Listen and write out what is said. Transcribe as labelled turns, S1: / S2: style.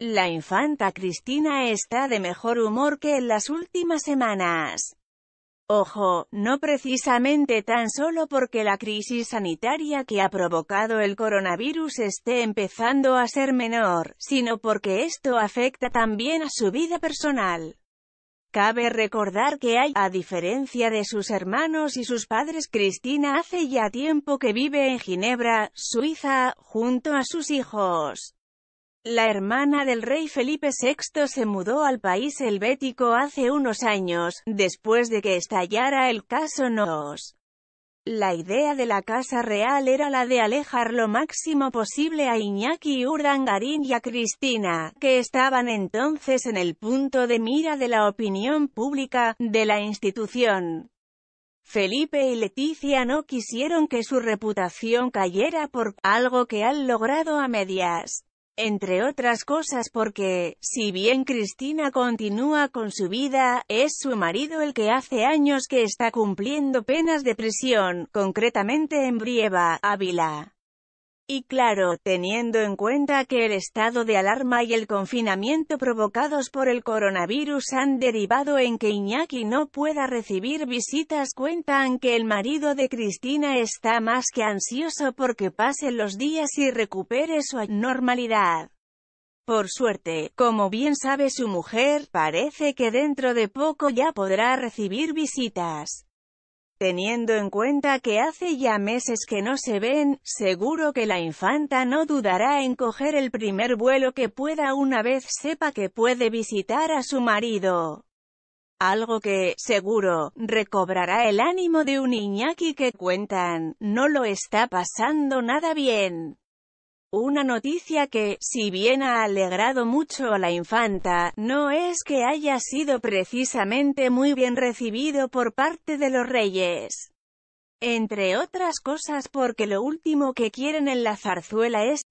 S1: La infanta Cristina está de mejor humor que en las últimas semanas. Ojo, no precisamente tan solo porque la crisis sanitaria que ha provocado el coronavirus esté empezando a ser menor, sino porque esto afecta también a su vida personal. Cabe recordar que hay, a diferencia de sus hermanos y sus padres, Cristina hace ya tiempo que vive en Ginebra, Suiza, junto a sus hijos. La hermana del rey Felipe VI se mudó al país helvético hace unos años, después de que estallara el caso Noos. La idea de la Casa Real era la de alejar lo máximo posible a Iñaki Urdangarín y a Cristina, que estaban entonces en el punto de mira de la opinión pública, de la institución. Felipe y Leticia no quisieron que su reputación cayera por algo que han logrado a medias entre otras cosas porque, si bien Cristina continúa con su vida, es su marido el que hace años que está cumpliendo penas de prisión, concretamente en Brieva, Ávila. Y claro, teniendo en cuenta que el estado de alarma y el confinamiento provocados por el coronavirus han derivado en que Iñaki no pueda recibir visitas cuentan que el marido de Cristina está más que ansioso porque pasen los días y recupere su normalidad. Por suerte, como bien sabe su mujer, parece que dentro de poco ya podrá recibir visitas. Teniendo en cuenta que hace ya meses que no se ven, seguro que la infanta no dudará en coger el primer vuelo que pueda una vez sepa que puede visitar a su marido. Algo que, seguro, recobrará el ánimo de un Iñaki que cuentan, no lo está pasando nada bien. Una noticia que, si bien ha alegrado mucho a la infanta, no es que haya sido precisamente muy bien recibido por parte de los reyes. Entre otras cosas porque lo último que quieren en la zarzuela es...